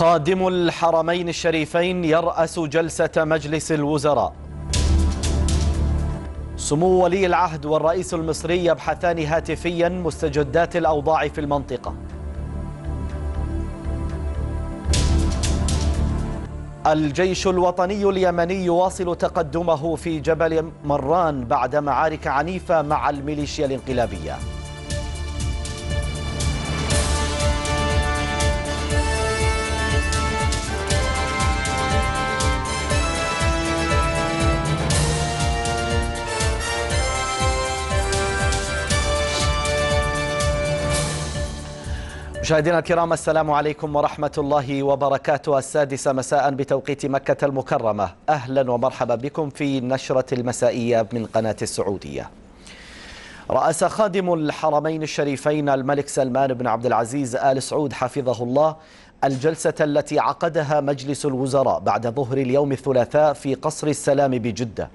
خادم الحرمين الشريفين يرأس جلسة مجلس الوزراء سمو ولي العهد والرئيس المصري يبحثان هاتفيا مستجدات الأوضاع في المنطقة الجيش الوطني اليمني يواصل تقدمه في جبل مران بعد معارك عنيفة مع الميليشيا الانقلابية مشاهدينا الكرام السلام عليكم ورحمة الله وبركاته السادسة مساء بتوقيت مكة المكرمة أهلا ومرحبا بكم في نشرة المسائية من قناة السعودية رأس خادم الحرمين الشريفين الملك سلمان بن عبد العزيز آل سعود حفظه الله الجلسة التي عقدها مجلس الوزراء بعد ظهر اليوم الثلاثاء في قصر السلام بجدة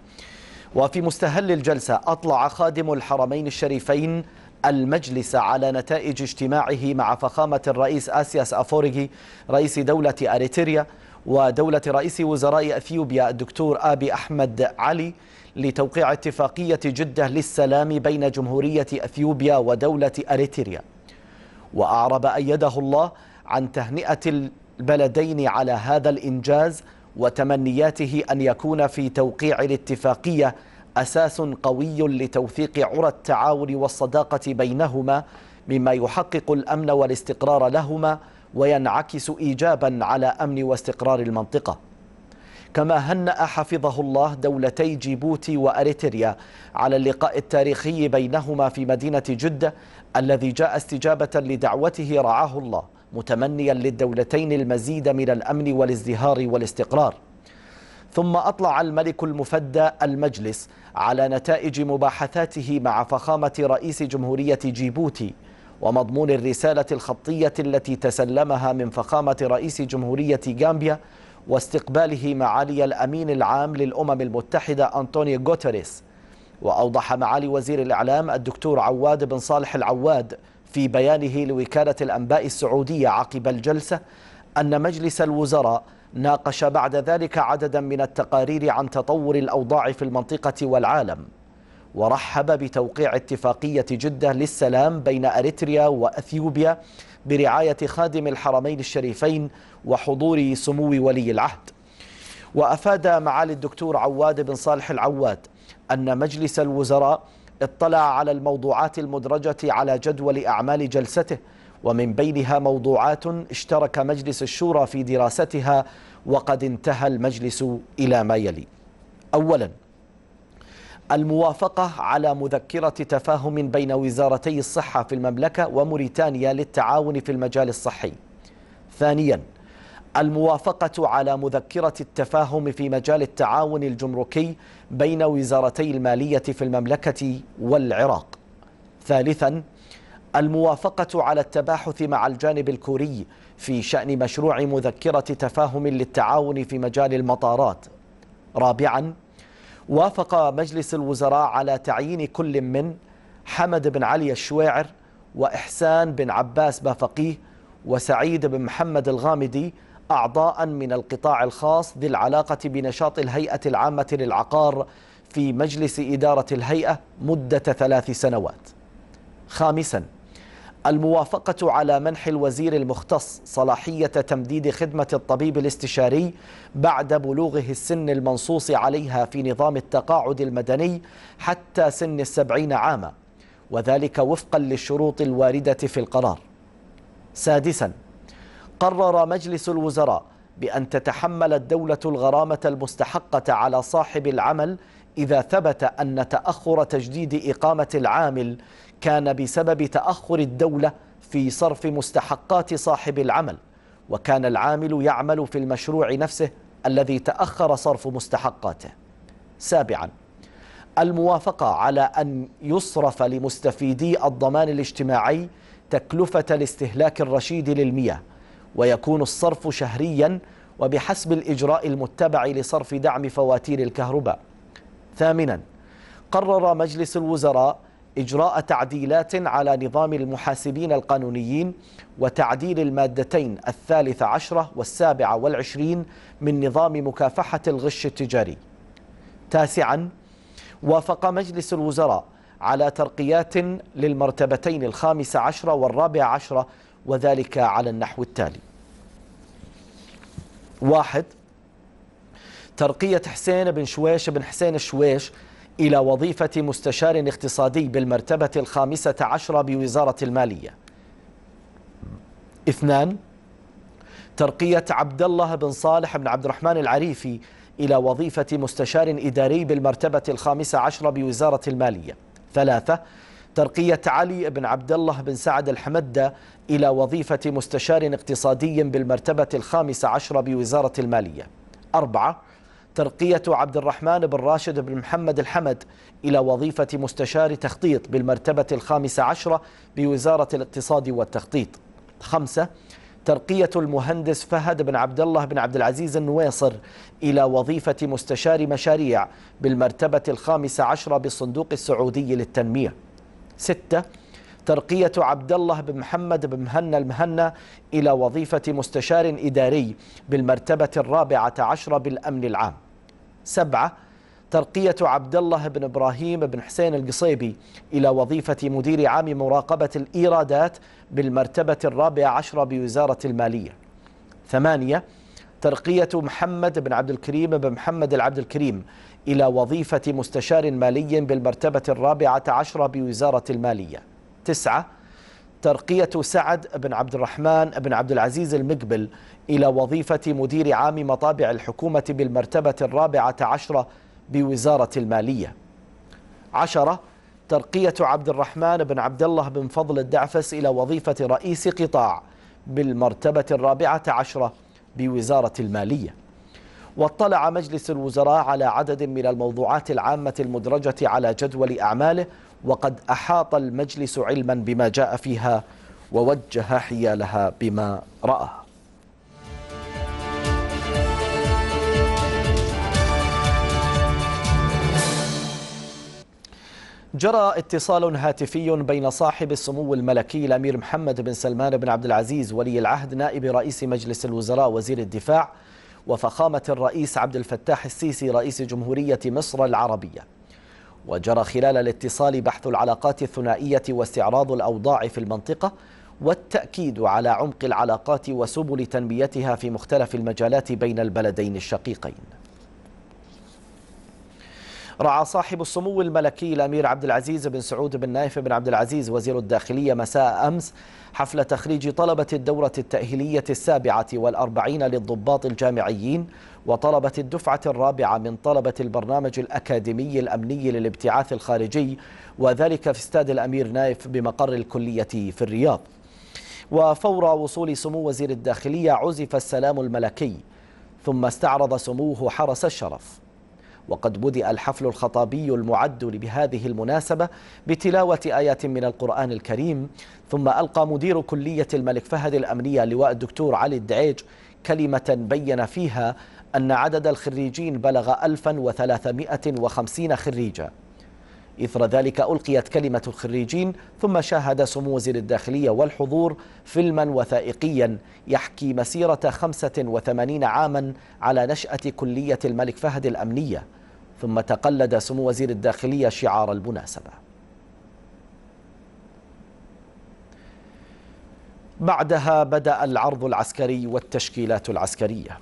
وفي مستهل الجلسة أطلع خادم الحرمين الشريفين المجلس على نتائج اجتماعه مع فخامة الرئيس آسياس أفوريغي رئيس دولة أريتريا ودولة رئيس وزراء أثيوبيا الدكتور آبي أحمد علي لتوقيع اتفاقية جدة للسلام بين جمهورية أثيوبيا ودولة أريتريا وأعرب أيده الله عن تهنئة البلدين على هذا الإنجاز وتمنياته أن يكون في توقيع الاتفاقية أساس قوي لتوثيق عرى التعاون والصداقة بينهما مما يحقق الأمن والاستقرار لهما وينعكس إيجابا على أمن واستقرار المنطقة كما هنأ حفظه الله دولتي جيبوتي وأريتريا على اللقاء التاريخي بينهما في مدينة جدة الذي جاء استجابة لدعوته رعاه الله متمنيا للدولتين المزيد من الأمن والازدهار والاستقرار ثم أطلع الملك المفدى المجلس على نتائج مباحثاته مع فخامة رئيس جمهورية جيبوتي ومضمون الرسالة الخطية التي تسلمها من فخامة رئيس جمهورية غامبيا واستقباله معالي الأمين العام للأمم المتحدة أنطوني غوتريس وأوضح معالي وزير الإعلام الدكتور عواد بن صالح العواد في بيانه لوكالة الأنباء السعودية عقب الجلسة أن مجلس الوزراء ناقش بعد ذلك عددا من التقارير عن تطور الأوضاع في المنطقة والعالم ورحب بتوقيع اتفاقية جدة للسلام بين أريتريا وأثيوبيا برعاية خادم الحرمين الشريفين وحضور سمو ولي العهد وأفاد معالي الدكتور عواد بن صالح العواد أن مجلس الوزراء اطلع على الموضوعات المدرجة على جدول أعمال جلسته ومن بينها موضوعات اشترك مجلس الشورى في دراستها وقد انتهى المجلس إلى ما يلي أولا الموافقة على مذكرة تفاهم بين وزارتي الصحة في المملكة وموريتانيا للتعاون في المجال الصحي ثانيا الموافقة على مذكرة التفاهم في مجال التعاون الجمركي بين وزارتي المالية في المملكة والعراق ثالثا الموافقة على التباحث مع الجانب الكوري في شأن مشروع مذكرة تفاهم للتعاون في مجال المطارات رابعا وافق مجلس الوزراء على تعيين كل من حمد بن علي الشويعر وإحسان بن عباس بافقيه وسعيد بن محمد الغامدي أعضاء من القطاع الخاص ذي العلاقة بنشاط الهيئة العامة للعقار في مجلس إدارة الهيئة مدة ثلاث سنوات خامساً الموافقة على منح الوزير المختص صلاحية تمديد خدمة الطبيب الاستشاري بعد بلوغه السن المنصوص عليها في نظام التقاعد المدني حتى سن السبعين عاما وذلك وفقا للشروط الواردة في القرار سادسا قرر مجلس الوزراء بأن تتحمل الدولة الغرامة المستحقة على صاحب العمل إذا ثبت أن تأخر تجديد إقامة العامل كان بسبب تأخر الدولة في صرف مستحقات صاحب العمل وكان العامل يعمل في المشروع نفسه الذي تأخر صرف مستحقاته سابعا الموافقة على أن يصرف لمستفيدي الضمان الاجتماعي تكلفة الاستهلاك الرشيد للمياه ويكون الصرف شهريا وبحسب الإجراء المتبع لصرف دعم فواتير الكهرباء ثامنا قرر مجلس الوزراء إجراء تعديلات على نظام المحاسبين القانونيين وتعديل المادتين الثالثة عشرة والسابعة والعشرين من نظام مكافحة الغش التجاري تاسعا وافق مجلس الوزراء على ترقيات للمرتبتين الخامسة عشرة والرابعة عشرة وذلك على النحو التالي واحد ترقية حسين بن شويش بن حسين الشويش إلى وظيفة مستشار اقتصادي بالمرتبة الخامسة عشرة بوزارة المالية اثنان ترقية عبد الله بن صالح بن عبد الرحمن العريفي إلى وظيفة مستشار إداري بالمرتبة الخامسة عشرة بوزارة المالية ثلاثة ترقية علي بن عبد الله بن سعد الحمدة إلى وظيفة مستشار اقتصادي بالمرتبة الخامسة عشرة بوزارة المالية أربعة ترقية عبد الرحمن بن راشد بن محمد الحمد إلى وظيفة مستشار تخطيط بالمرتبة الخامسة عشرة بوزارة الاقتصاد والتخطيط خمسة ترقية المهندس فهد بن عبد الله بن عبد العزيز النويصر إلى وظيفة مستشار مشاريع بالمرتبة الخامسة عشرة بالصندوق السعودي للتنمية ستة ترقية عبد الله بن محمد بن مهنا المهنا إلى وظيفة مستشار إداري بالمرتبة الرابعة عشرة بالأمن العام سبعة ترقية عبد الله بن إبراهيم بن حسين القصيبي إلى وظيفة مدير عام مراقبة الإيرادات بالمرتبة الرابعة عشرة بوزارة المالية ثمانية ترقية محمد بن عبد الكريم بن محمد العبد الكريم إلى وظيفة مستشار مالي بالمرتبة الرابعة عشرة بوزارة المالية تسعة ترقية سعد بن عبد الرحمن بن عبد العزيز المقبل إلى وظيفة مدير عام مطابع الحكومة بالمرتبة الرابعة عشرة بوزارة المالية عشرة ترقية عبد الرحمن بن عبد الله بن فضل الدعفس إلى وظيفة رئيس قطاع بالمرتبة الرابعة عشرة بوزارة المالية واطلع مجلس الوزراء على عدد من الموضوعات العامة المدرجة على جدول أعماله وقد أحاط المجلس علما بما جاء فيها ووجه حيالها بما رأى جرى اتصال هاتفي بين صاحب السمو الملكي الأمير محمد بن سلمان بن عبد العزيز ولي العهد نائب رئيس مجلس الوزراء وزير الدفاع وفخامة الرئيس عبد الفتاح السيسي رئيس جمهورية مصر العربية وجرى خلال الاتصال بحث العلاقات الثنائية واستعراض الأوضاع في المنطقة والتأكيد على عمق العلاقات وسبل تنميتها في مختلف المجالات بين البلدين الشقيقين رعى صاحب السمو الملكي الأمير عبد العزيز بن سعود بن نايف بن عبد العزيز وزير الداخلية مساء أمس حفل تخريج طلبة الدورة التأهيلية السابعة والأربعين للضباط الجامعيين وطلبة الدفعة الرابعة من طلبة البرنامج الأكاديمي الأمني للابتعاث الخارجي وذلك في استاد الأمير نايف بمقر الكلية في الرياض وفور وصول سمو وزير الداخلية عزف السلام الملكي ثم استعرض سموه حرس الشرف وقد بدأ الحفل الخطابي المعد بهذه المناسبة بتلاوة آيات من القرآن الكريم ثم ألقى مدير كلية الملك فهد الأمنية لواء الدكتور علي الدعيج كلمة بين فيها أن عدد الخريجين بلغ 1350 خريجاً إثر ذلك ألقيت كلمة الخريجين ثم شاهد سمو وزير الداخلية والحضور فيلما وثائقيا يحكي مسيرة 85 عاما على نشأة كلية الملك فهد الأمنية ثم تقلد سمو وزير الداخلية شعار المناسبة بعدها بدأ العرض العسكري والتشكيلات العسكرية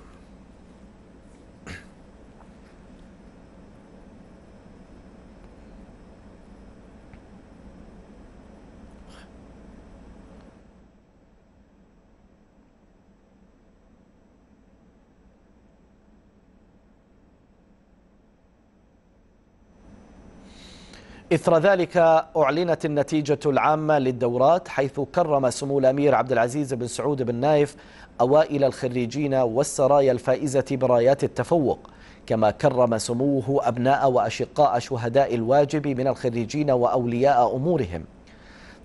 إثر ذلك أعلنت النتيجة العامة للدورات حيث كرم سمو الأمير عبد العزيز بن سعود بن نايف أوائل الخريجين والسرايا الفائزة برايات التفوق كما كرم سموه أبناء وأشقاء شهداء الواجب من الخريجين وأولياء أمورهم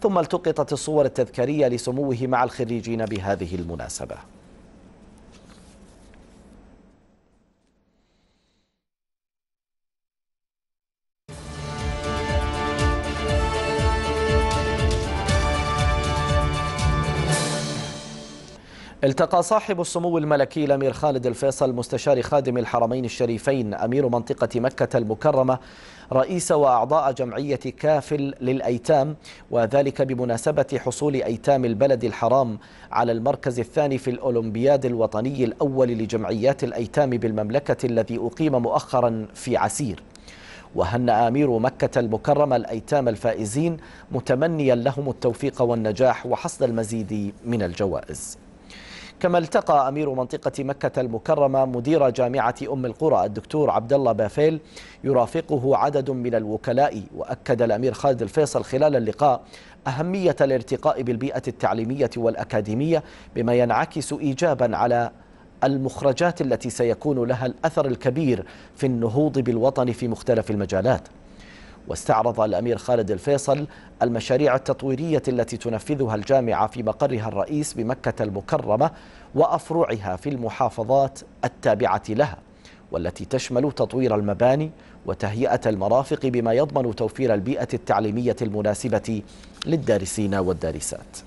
ثم التقطت الصور التذكارية لسموه مع الخريجين بهذه المناسبة التقى صاحب السمو الملكي الأمير خالد الفيصل مستشار خادم الحرمين الشريفين أمير منطقة مكة المكرمة رئيس وأعضاء جمعية كافل للأيتام وذلك بمناسبة حصول أيتام البلد الحرام على المركز الثاني في الأولمبياد الوطني الأول لجمعيات الأيتام بالمملكة الذي أقيم مؤخرا في عسير وهنأ أمير مكة المكرمة الأيتام الفائزين متمنيا لهم التوفيق والنجاح وحصد المزيد من الجوائز كما التقى أمير منطقة مكة المكرمة مدير جامعة أم القرى الدكتور عبد الله بافيل يرافقه عدد من الوكلاء وأكد الأمير خالد الفيصل خلال اللقاء أهمية الارتقاء بالبيئة التعليمية والأكاديمية بما ينعكس إيجابا على المخرجات التي سيكون لها الأثر الكبير في النهوض بالوطن في مختلف المجالات واستعرض الأمير خالد الفيصل المشاريع التطويرية التي تنفذها الجامعة في مقرها الرئيس بمكة المكرمة وأفرعها في المحافظات التابعة لها والتي تشمل تطوير المباني وتهيئة المرافق بما يضمن توفير البيئة التعليمية المناسبة للدارسين والدارسات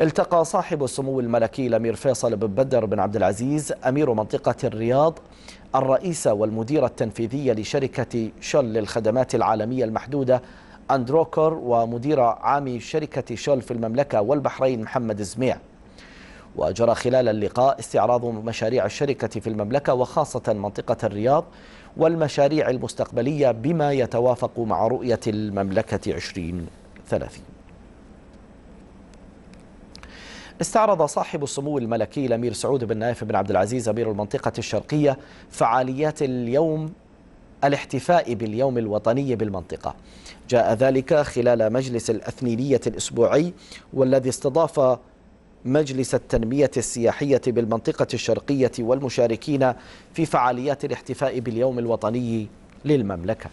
التقى صاحب السمو الملكي الأمير فيصل بن بدر بن عبد العزيز أمير منطقة الرياض الرئيسة والمديرة التنفيذية لشركة شل للخدمات العالمية المحدودة أندروكر ومدير عام شركة شل في المملكة والبحرين محمد زميع وجرى خلال اللقاء استعراض مشاريع الشركة في المملكة وخاصة منطقة الرياض والمشاريع المستقبلية بما يتوافق مع رؤية المملكة 2030 استعرض صاحب السمو الملكي الأمير سعود بن نايف بن عبد العزيز أمير المنطقة الشرقية فعاليات اليوم الاحتفاء باليوم الوطني بالمنطقة جاء ذلك خلال مجلس الأثنينية الأسبوعي والذي استضاف مجلس التنمية السياحية بالمنطقة الشرقية والمشاركين في فعاليات الاحتفاء باليوم الوطني للمملكة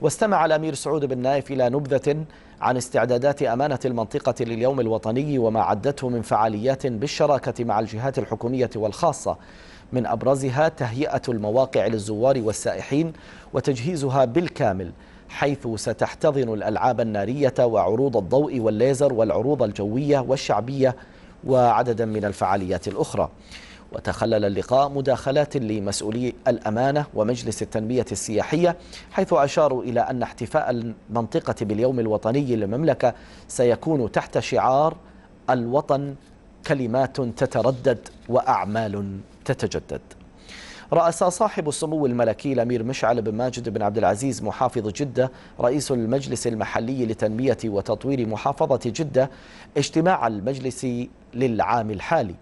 واستمع الأمير سعود بن نايف إلى نبذة عن استعدادات أمانة المنطقة لليوم الوطني وما عدته من فعاليات بالشراكة مع الجهات الحكومية والخاصة من أبرزها تهيئة المواقع للزوار والسائحين وتجهيزها بالكامل حيث ستحتضن الألعاب النارية وعروض الضوء والليزر والعروض الجوية والشعبية وعددا من الفعاليات الأخرى وتخلل اللقاء مداخلات لمسؤولي الأمانة ومجلس التنمية السياحية حيث أشاروا إلى أن احتفاء المنطقة باليوم الوطني للمملكة سيكون تحت شعار الوطن كلمات تتردد وأعمال تتجدد رأس صاحب السمو الملكي الأمير مشعل بن ماجد بن عبد العزيز محافظ جدة رئيس المجلس المحلي لتنمية وتطوير محافظة جدة اجتماع المجلس للعام الحالي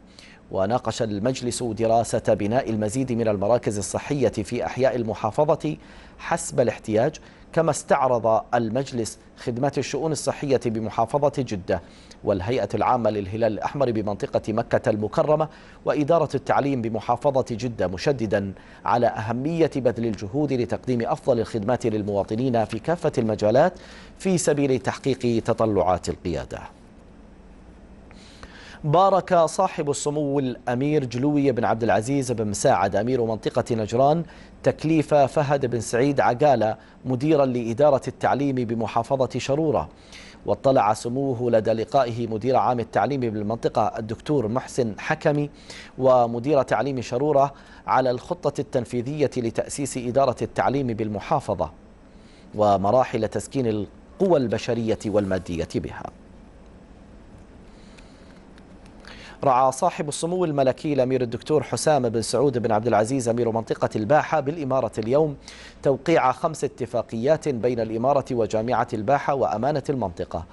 وناقش المجلس دراسة بناء المزيد من المراكز الصحية في أحياء المحافظة حسب الاحتياج كما استعرض المجلس خدمات الشؤون الصحية بمحافظة جدة والهيئة العامة للهلال الأحمر بمنطقة مكة المكرمة وإدارة التعليم بمحافظة جدة مشددا على أهمية بذل الجهود لتقديم أفضل الخدمات للمواطنين في كافة المجالات في سبيل تحقيق تطلعات القيادة بارك صاحب السمو الأمير جلوي بن عبد العزيز بن مساعد أمير منطقة نجران تكليف فهد بن سعيد عقالة مديرا لإدارة التعليم بمحافظة شرورة واطلع سموه لدى لقائه مدير عام التعليم بالمنطقة الدكتور محسن حكمي ومدير تعليم شرورة على الخطة التنفيذية لتأسيس إدارة التعليم بالمحافظة ومراحل تسكين القوى البشرية والمادية بها رعى صاحب السمو الملكي الأمير الدكتور حسام بن سعود بن عبد العزيز أمير منطقة الباحة بالإمارة اليوم توقيع خمس اتفاقيات بين الإمارة وجامعة الباحة وأمانة المنطقة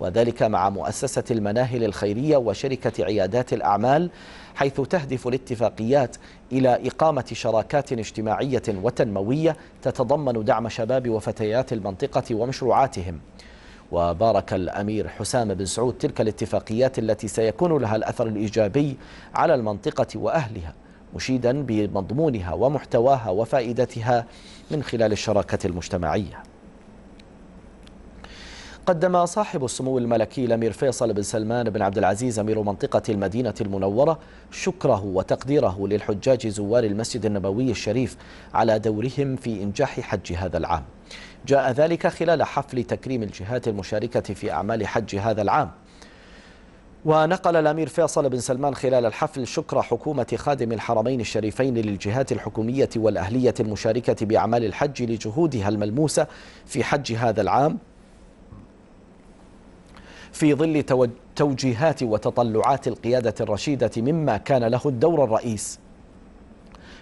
وذلك مع مؤسسة المناهل الخيرية وشركة عيادات الأعمال حيث تهدف الاتفاقيات إلى إقامة شراكات اجتماعية وتنموية تتضمن دعم شباب وفتيات المنطقة ومشروعاتهم وبارك الأمير حسام بن سعود تلك الاتفاقيات التي سيكون لها الأثر الإيجابي على المنطقة وأهلها مشيدا بمضمونها ومحتواها وفائدتها من خلال الشراكة المجتمعية قدم صاحب السمو الملكي الأمير فيصل بن سلمان بن عبد العزيز أمير منطقة المدينة المنورة شكره وتقديره للحجاج زوار المسجد النبوي الشريف على دورهم في إنجاح حج هذا العام جاء ذلك خلال حفل تكريم الجهات المشاركة في أعمال حج هذا العام ونقل الأمير فيصل بن سلمان خلال الحفل شكر حكومة خادم الحرمين الشريفين للجهات الحكومية والأهلية المشاركة بأعمال الحج لجهودها الملموسة في حج هذا العام في ظل توجيهات وتطلعات القيادة الرشيدة مما كان له الدور الرئيس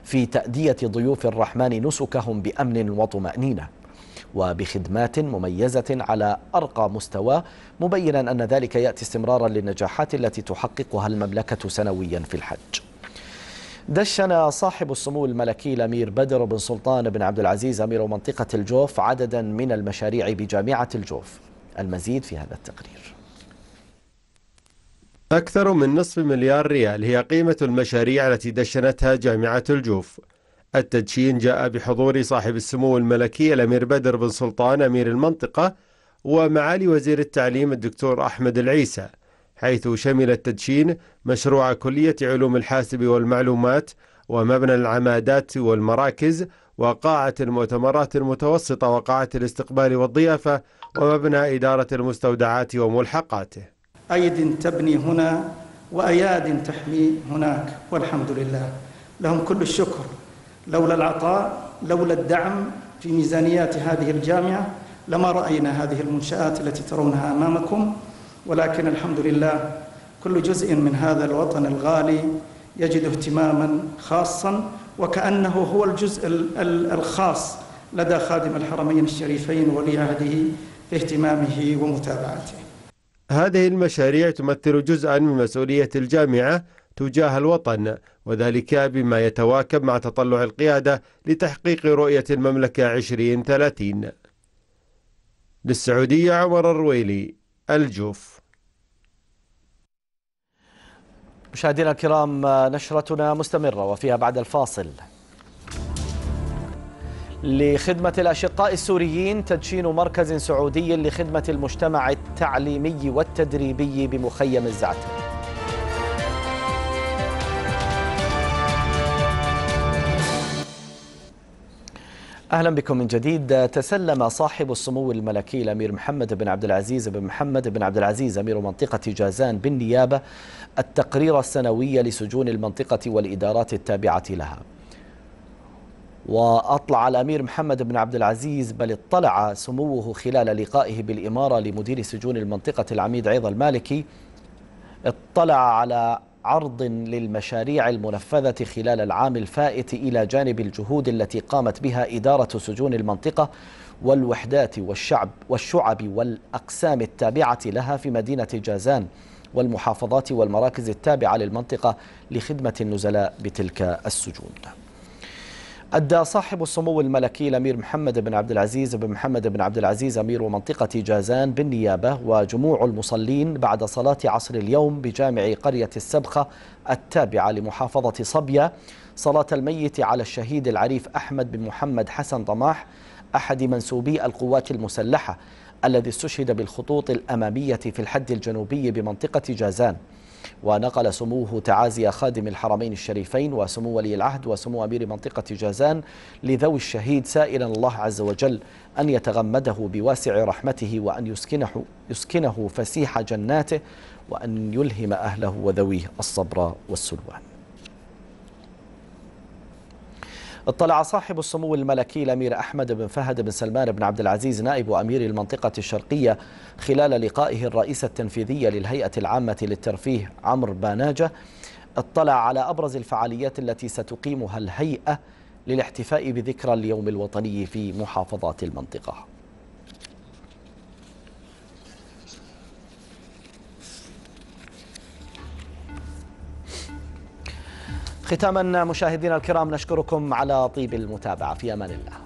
في تأدية ضيوف الرحمن نسكهم بأمن وطمأنينة وبخدمات مميزة على أرقى مستوى مبينا أن ذلك يأتي استمرارا للنجاحات التي تحققها المملكة سنويا في الحج دشن صاحب السمو الملكي الأمير بدر بن سلطان بن عبد العزيز أمير منطقة الجوف عددا من المشاريع بجامعة الجوف المزيد في هذا التقرير أكثر من نصف مليار ريال هي قيمة المشاريع التي دشنتها جامعة الجوف التدشين جاء بحضور صاحب السمو الملكي الأمير بدر بن سلطان أمير المنطقة ومعالي وزير التعليم الدكتور أحمد العيسى حيث شمل التدشين مشروع كلية علوم الحاسب والمعلومات ومبنى العمادات والمراكز وقاعة المؤتمرات المتوسطة وقاعة الاستقبال والضيافة ومبنى إدارة المستودعات وملحقاته أيد تبني هنا وأياد تحمي هناك والحمد لله لهم كل الشكر لولا العطاء لولا الدعم في ميزانيات هذه الجامعة لما رأينا هذه المنشآت التي ترونها أمامكم ولكن الحمد لله كل جزء من هذا الوطن الغالي يجد اهتماما خاصا وكأنه هو الجزء الخاص لدى خادم الحرمين الشريفين ولي عهده في اهتمامه ومتابعته هذه المشاريع تمثل جزءا من مسؤولية الجامعة تجاه الوطن وذلك بما يتواكب مع تطلع القيادة لتحقيق رؤية المملكة 2030 للسعودية عمر الرويلي الجوف مشاهدينا الكرام نشرتنا مستمرة وفيها بعد الفاصل لخدمة الأشقاء السوريين تدشين مركز سعودي لخدمة المجتمع التعليمي والتدريبي بمخيم الزعتر اهلا بكم من جديد تسلم صاحب السمو الملكي الامير محمد بن عبد العزيز بن محمد بن عبد العزيز امير منطقه جازان بالنيابه التقرير السنوي لسجون المنطقه والادارات التابعه لها وأطلع الأمير محمد بن عبد العزيز بل اطلع سموه خلال لقائه بالإمارة لمدير سجون المنطقة العميد عيض المالكي اطلع على عرض للمشاريع المنفذة خلال العام الفائت إلى جانب الجهود التي قامت بها إدارة سجون المنطقة والوحدات والشعب والشعب والأقسام التابعة لها في مدينة جازان والمحافظات والمراكز التابعة للمنطقة لخدمة النزلاء بتلك السجون أدى صاحب السمو الملكي الأمير محمد بن عبد العزيز بن محمد بن عبد العزيز أمير منطقة جازان بالنيابة وجموع المصلين بعد صلاة عصر اليوم بجامع قرية السبخة التابعة لمحافظة صبيا صلاة الميت على الشهيد العريف أحمد بن محمد حسن طماح أحد منسوبي القوات المسلحة الذي استشهد بالخطوط الأمامية في الحد الجنوبي بمنطقة جازان ونقل سموه تعازي خادم الحرمين الشريفين وسمو ولي العهد وسمو أمير منطقة جازان لذوي الشهيد سائلا الله عز وجل أن يتغمده بواسع رحمته وأن يسكنه, يسكنه فسيح جناته وأن يلهم أهله وذويه الصبر والسلوان اطلع صاحب السمو الملكي الأمير أحمد بن فهد بن سلمان بن عبد العزيز نائب أمير المنطقة الشرقية خلال لقائه الرئيس التنفيذي للهيئة العامة للترفيه عمرو باناجة اطلع على أبرز الفعاليات التي ستقيمها الهيئة للاحتفاء بذكرى اليوم الوطني في محافظات المنطقة ختاما مشاهدينا الكرام نشكركم على طيب المتابعة في أمان الله